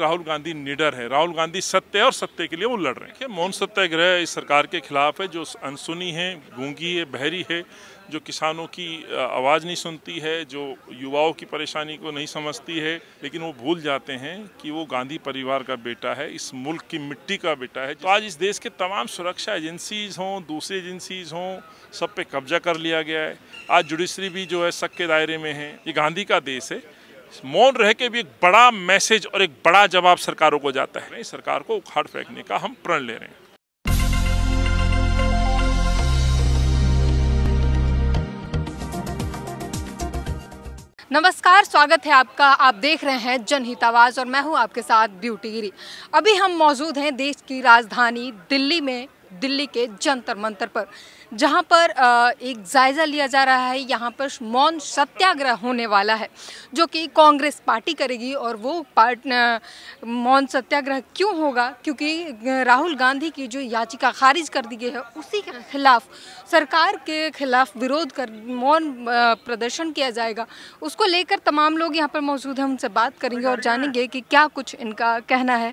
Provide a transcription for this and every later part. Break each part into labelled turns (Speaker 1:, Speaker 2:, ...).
Speaker 1: राहुल गांधी निडर है राहुल गांधी सत्य और सत्य के लिए वो लड़ रहे हैं मौन सत्याग्रह इस सरकार के खिलाफ है जो अनसुनी है गूंगी है बहरी है जो किसानों की आवाज़ नहीं सुनती है जो युवाओं की परेशानी को नहीं समझती है लेकिन वो भूल जाते हैं कि वो गांधी परिवार का बेटा है इस मुल्क की मिट्टी का बेटा है तो आज इस देश के तमाम सुरक्षा एजेंसीज हों दूसरी एजेंसीज हों सब पे कब्जा कर लिया गया है आज जुडिशरी भी जो है शक के दायरे में है ये गांधी का देश है मौन रह के भी एक बड़ा मैसेज और एक बड़ा जवाब सरकारों को जाता है नहीं सरकार को उखाड़ फेंकने का हम प्रण ले रहे हैं
Speaker 2: नमस्कार स्वागत है आपका आप देख रहे हैं जनहित आवाज़ और मैं हूं आपके साथ ब्यूटी गिरी अभी हम मौजूद हैं देश की राजधानी दिल्ली में दिल्ली के जंतर मंतर पर जहां पर एक जायज़ा लिया जा रहा है यहां पर मौन सत्याग्रह होने वाला है जो कि कांग्रेस पार्टी करेगी और वो पार्ट मौन सत्याग्रह क्यों होगा क्योंकि राहुल गांधी की जो याचिका खारिज कर दी गई है उसी के खिलाफ सरकार के खिलाफ विरोध कर मौन प्रदर्शन किया जाएगा उसको लेकर तमाम लोग यहाँ पर मौजूद हैं उनसे बात करेंगे और जानेंगे कि क्या कुछ इनका कहना है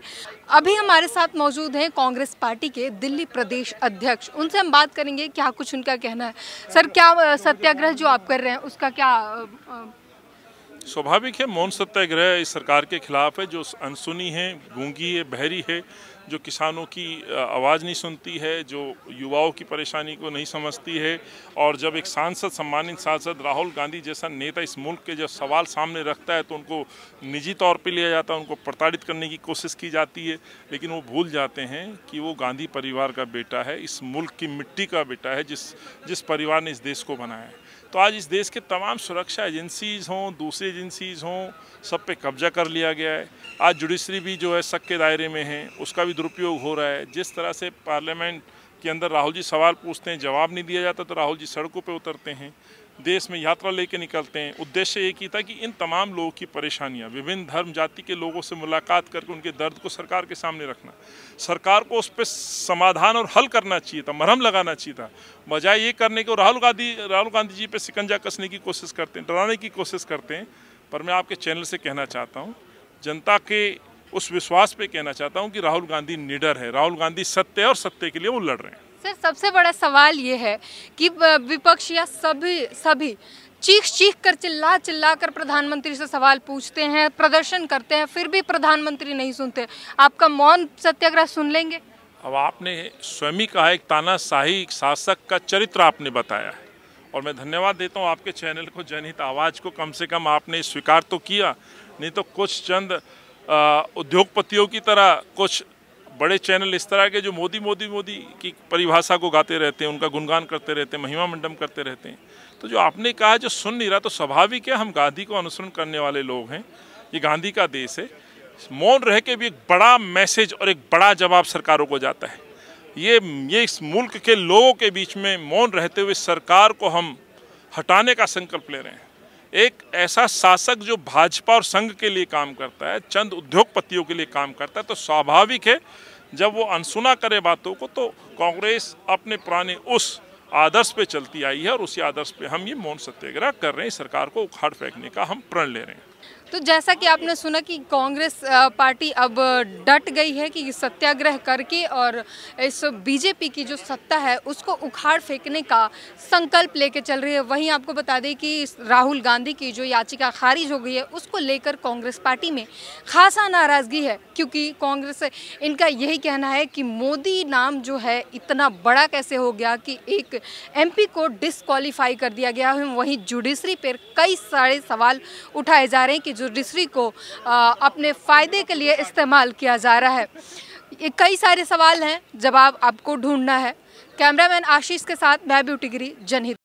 Speaker 2: अभी हमारे साथ मौजूद हैं कांग्रेस पार्टी के दिल्ली प्रदेश अध्यक्ष उनसे हम बात करेंगे क्या कुछ उनका कहना है सर क्या सत्याग्रह जो आप कर रहे हैं उसका क्या
Speaker 1: स्वाभाविक है मौन सत्याग्रह इस सरकार के खिलाफ है जो अनसुनी है गूंगी है बहरी है जो किसानों की आवाज़ नहीं सुनती है जो युवाओं की परेशानी को नहीं समझती है और जब एक सांसद सम्मानित सांसद राहुल गांधी जैसा नेता इस मुल्क के जब सवाल सामने रखता है तो उनको निजी तौर पे लिया जाता है उनको प्रताड़ित करने की कोशिश की जाती है लेकिन वो भूल जाते हैं कि वो गांधी परिवार का बेटा है इस मुल्क की मिट्टी का बेटा है जिस जिस परिवार ने इस देश को बनाया है तो आज इस देश के तमाम सुरक्षा एजेंसीज़ हों दूसरी एजेंसीज़ हों सब पे कब्जा कर लिया गया है आज जुडिशरी भी जो है शक के दायरे में है उसका भी दुरुपयोग हो रहा है जिस तरह से पार्लियामेंट के अंदर राहुल जी सवाल पूछते हैं जवाब नहीं दिया जाता तो राहुल जी सड़कों पर उतरते हैं देश में यात्रा लेके निकलते हैं उद्देश्य एक ही था कि इन तमाम लोगों की परेशानियां विभिन्न धर्म जाति के लोगों से मुलाकात करके उनके दर्द को सरकार के सामने रखना सरकार को उस पर समाधान और हल करना चाहिए था मरहम लगाना चाहिए था बजाय ये करने के राहुल गांधी राहुल गांधी जी पर शिकंजा कसने की कोशिश करते हैं डराने की कोशिश करते हैं पर मैं आपके चैनल से कहना चाहता हूँ जनता के उस विश्वास पे कहना चाहता हूँ कि राहुल गांधी निडर है राहुल गांधी सत्य और सत्य के लिए वो लड़ रहे हैं
Speaker 2: सर सबसे बड़ा सवाल ये है कि विपक्ष या सभी सभी चीख चीख कर चिल्ला चिल्ला कर प्रधानमंत्री से सवाल पूछते हैं प्रदर्शन करते हैं फिर भी प्रधानमंत्री नहीं सुनते आपका मौन सत्याग्रह सुन लेंगे
Speaker 1: अब आपने स्वयं ही कहा एक तानाशाही शासक का चरित्र आपने बताया है और मैं धन्यवाद देता हूँ आपके चैनल को जनहित आवाज़ को कम से कम आपने स्वीकार तो किया नहीं तो कुछ चंद उद्योगपतियों की तरह कुछ बड़े चैनल इस तरह के जो मोदी मोदी मोदी की परिभाषा को गाते रहते हैं उनका गुणगान करते रहते हैं महिमा मंडम करते रहते हैं तो जो आपने कहा जो सुन नहीं रहा तो स्वाभाविक है हम गांधी को अनुसरण करने वाले लोग हैं ये गांधी का देश है मौन रह के भी एक बड़ा मैसेज और एक बड़ा जवाब सरकारों को जाता है ये ये इस मुल्क के लोगों के बीच में मौन रहते हुए सरकार को हम हटाने का संकल्प ले रहे हैं एक ऐसा शासक जो भाजपा और संघ के लिए काम करता है चंद उद्योगपतियों के लिए काम करता है तो स्वाभाविक है जब वो अनसुना करे बातों को तो कांग्रेस अपने पुराने उस आदर्श पे चलती आई है और उसी आदर्श पे हम ये मौन सत्याग्रह कर रहे हैं सरकार को उखाड़ फेंकने का हम प्रण ले रहे हैं
Speaker 2: तो जैसा कि आपने सुना कि कांग्रेस पार्टी अब डट गई है कि सत्याग्रह करके और इस बीजेपी की जो सत्ता है उसको उखाड़ फेंकने का संकल्प लेके चल रही है वहीं आपको बता दें कि राहुल गांधी की जो याचिका खारिज हो गई है उसको लेकर कांग्रेस पार्टी में खासा नाराज़गी है क्योंकि कांग्रेस इनका यही कहना है कि मोदी नाम जो है इतना बड़ा कैसे हो गया कि एक एम को डिसक्वालीफाई कर दिया गया है वहीं जुडिशरी पर कई सारे सवाल उठाए जा रहे हैं कि जुडिशरी को अपने फ़ायदे के लिए इस्तेमाल किया जा रहा है ये कई सारे सवाल हैं जवाब आपको ढूंढना है कैमरामैन आशीष के साथ मैं ब्यूटी गिरी जनहित